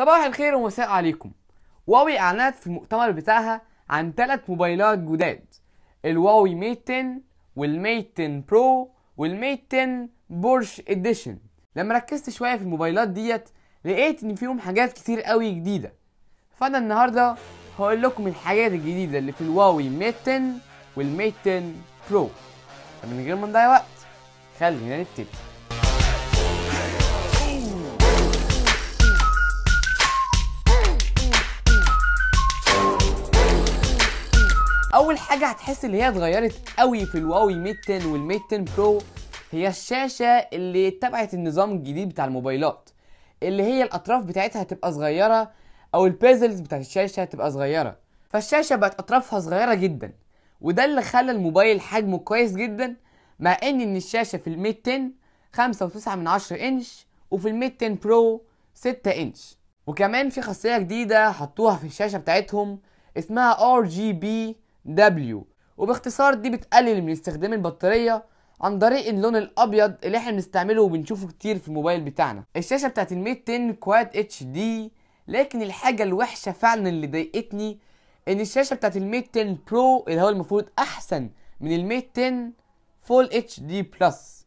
صباح الخير ومساء عليكم واوي اعلنت في المؤتمر بتاعها عن ثلاث موبايلات جداد الواوي ميت 10 والميت 10 برو والميت 10 بورش اديشن لما ركزت شويه في الموبايلات ديت لقيت ان فيهم حاجات كتير قوي جديده فانا النهارده هقول لكم الحاجات الجديده اللي في الواوي ميت 10 والميت 10 برو فمن غير ما نضيع وقت خلينا نبتدي اول حاجه هتحس ان هي اتغيرت قوي في الواوي ميد 10 والميد 10 برو هي الشاشه اللي اتبعت النظام الجديد بتاع الموبايلات اللي هي الاطراف بتاعتها هتبقى صغيره او البيزلز بتاعت الشاشه هتبقى صغيره فالشاشه بقت اطرافها صغيره جدا وده اللي خلى الموبايل حجمه كويس جدا مع ان ان الشاشه في الميت 10 خمسة وتسعة من عشرة انش وفي الميت 10 برو ستة انش وكمان في خاصية جديدة حطوها في الشاشة بتاعتهم اسمها RGB W وباختصار دي بتقلل من استخدام البطارية عن طريق اللون الابيض اللي احنا بنستعمله وبنشوفه كتير في الموبايل بتاعنا الشاشه بتاعت الميت 10 كواد اتش دي لكن الحاجه الوحشه فعلا اللي ضايقتني ان الشاشه بتاعت الميت 10 برو اللي هو المفروض احسن من الميت 10 فول اتش دي بلس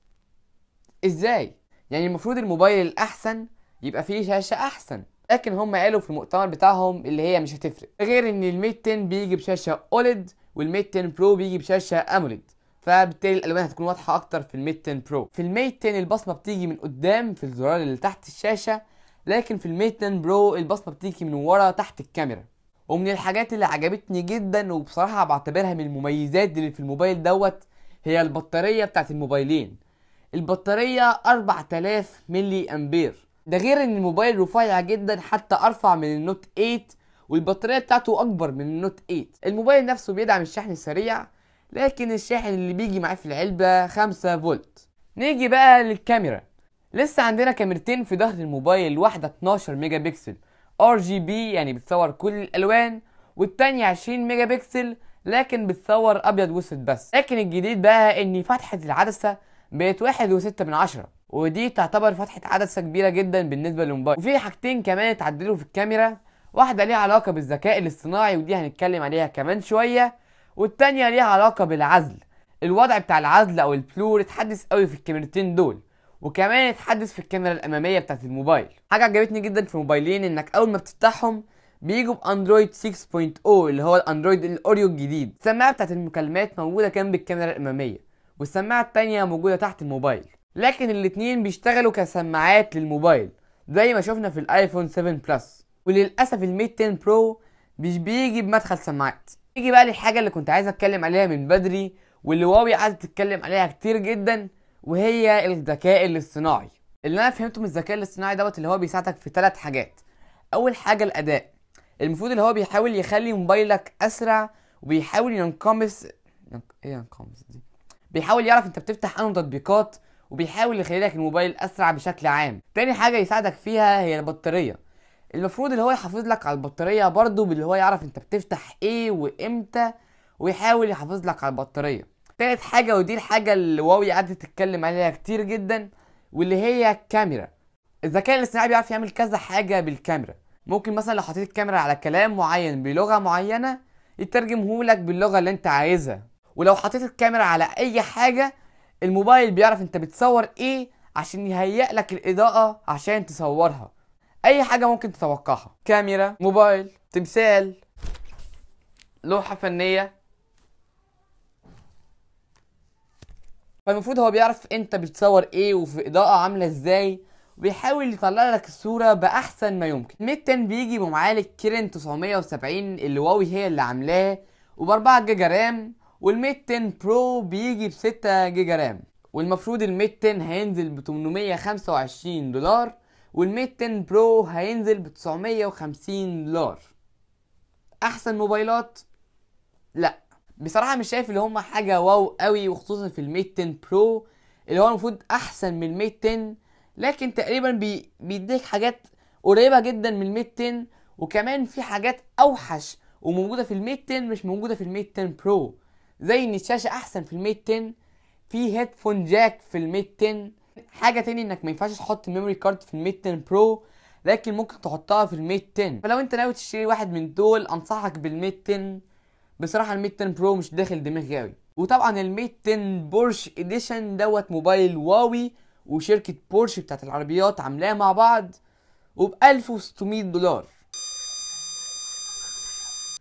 ازاي يعني المفروض الموبايل الاحسن يبقى فيه شاشه احسن لكن هم قالوا في المؤتمر بتاعهم اللي هي مش هتفرق غير ان الميت 10 بيجي بشاشه اوليد والميت 10 برو بيجي بشاشه اموليد فبالتالي الالوان هتكون واضحه اكتر في الميت 10 برو في الميت 10 البصمه بتيجي من قدام في الزرار اللي تحت الشاشه لكن في الميت 10 برو البصمه بتيجي من ورا تحت الكاميرا ومن الحاجات اللي عجبتني جدا وبصراحه بعتبرها من المميزات اللي في الموبايل دوت هي البطاريه بتاعت الموبايلين البطاريه 4000 ملي امبير ده غير ان الموبايل رفيع جدا حتى ارفع من النوت 8 والبطاريه بتاعته اكبر من النوت 8 الموبايل نفسه بيدعم الشحن السريع لكن الشاحن اللي بيجي معاه في العلبه 5 فولت نيجي بقى للكاميرا لسه عندنا كاميرتين في ظهر الموبايل واحده 12 ميجا بكسل ار جي بي يعني بتصور كل الالوان والتانية 20 ميجا بكسل لكن بتصور ابيض واسود بس لكن الجديد بقى ان فتحه العدسه بقت واحد وستة من عشرة ودي تعتبر فتحه عدسه كبيره جدا بالنسبه للموبايل وفي حاجتين كمان اتعدلوا في الكاميرا واحده ليها علاقه بالذكاء الاصطناعي ودي هنتكلم عليها كمان شويه والتانيه ليها علاقه بالعزل الوضع بتاع العزل او البلور اتحدث قوي في الكاميرتين دول وكمان اتحدث في الكاميرا الاماميه بتاعه الموبايل حاجه عجبتني جدا في الموبايلين انك اول ما بتفتحهم بيجوا باندرويد 6.0 اللي هو الاندرويد الاوريو الجديد السماعه بتاعه المكالمات موجوده جنب الكاميرا الاماميه والسماعه التانيه موجوده تحت الموبايل لكن الاتنين بيشتغلوا كسماعات للموبايل زي ما شفنا في الايفون 7 بلس وللاسف الميت 10 برو مش بيجي بمدخل سماعات نيجي بقى للحاجه اللي كنت عايز اتكلم عليها من بدري واللي واوي عايز تتكلم عليها كتير جدا وهي الذكاء الاصطناعي اللي انا فهمته من الذكاء الاصطناعي دوت اللي هو بيساعدك في ثلاث حاجات اول حاجه الاداء المفروض اللي هو بيحاول يخلي موبايلك اسرع وبيحاول ينقمص ايه ينقمص دي بيحاول يعرف انت بتفتح انه تطبيقات وبيحاول يخلي لك الموبايل اسرع بشكل عام تاني حاجه يساعدك فيها هي البطاريه المفروض اللي هو يحافظ لك على البطاريه برضو باللي هو يعرف انت بتفتح ايه وامتى ويحاول يحافظ لك على البطاريه تالت حاجه ودي الحاجه اللي واوي قعدت تتكلم عليها كتير جدا واللي هي الكاميرا الذكاء الاصطناعي بيعرف يعمل كذا حاجه بالكاميرا ممكن مثلا لو حطيت الكاميرا على كلام معين بلغه معينه يترجمه لك باللغه اللي انت عايزها ولو حطيت الكاميرا على اي حاجه الموبايل بيعرف انت بتصور ايه عشان يهيئ لك الاضاءه عشان تصورها اي حاجه ممكن تتوقعها كاميرا موبايل تمثال لوحه فنيه فالمفروض هو بيعرف انت بتصور ايه وفي اضاءه عامله ازاي وبيحاول يطلع لك الصوره باحسن ما يمكن الميد 10 بيجي بمعالج كيرن 970 اللي واوي هي اللي عاملاه وب 4 جيجا رام والميت 10 برو بيجي ب 6 جيجا رام والمفروض الميت 10 هينزل ب 825 دولار والميت 10 برو هينزل ب 950 دولار احسن موبايلات لا بصراحه مش شايف اللي هما حاجه واو قوي وخصوصا في الميت 10 برو اللي هو المفروض احسن من الميت 10 لكن تقريبا بي بيديك حاجات قريبه جدا من الميت 10 وكمان في حاجات اوحش وموجوده في الميت 10 مش موجوده في الميت 10 برو زي ان الشاشه احسن في الميت 10 في هيدفون جاك في الميت 10 حاجه تاني انك ما ينفعش تحط ميموري كارد في الميت 10 برو لكن ممكن تحطها في الميت 10 فلو انت ناوي تشتري واحد من دول انصحك بالميت 10 بصراحه الميت 10 برو مش داخل دماغي قوي وطبعا الميت 10 بورش اديشن دوت موبايل واوي وشركه بورش بتاعت العربيات عاملاه مع بعض وب 1600 دولار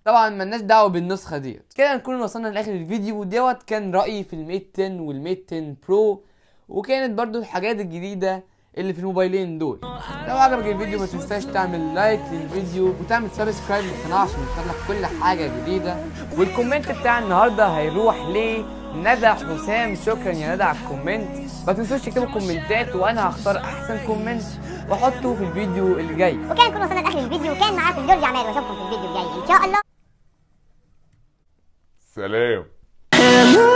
طبعا ملناش دعوه بالنسخه ديت كده نكون وصلنا لاخر الفيديو دوت كان رايي في الميت 10 والميت 10 برو وكانت برضو الحاجات الجديده اللي في الموبايلين دول لو عجبك الفيديو ما تنساش تعمل لايك للفيديو وتعمل سبسكرايب للقناه عشان يوصلك كل حاجه جديده والكومنت بتاع النهارده هيروح ندى حسام شكرا يا ندى على الكومنت ما تنسوش تكتبوا كومنتات وانا هختار احسن كومنت واحطه في الفيديو اللي جاي وكده نكون وصلنا لاخر الفيديو Valeu. É,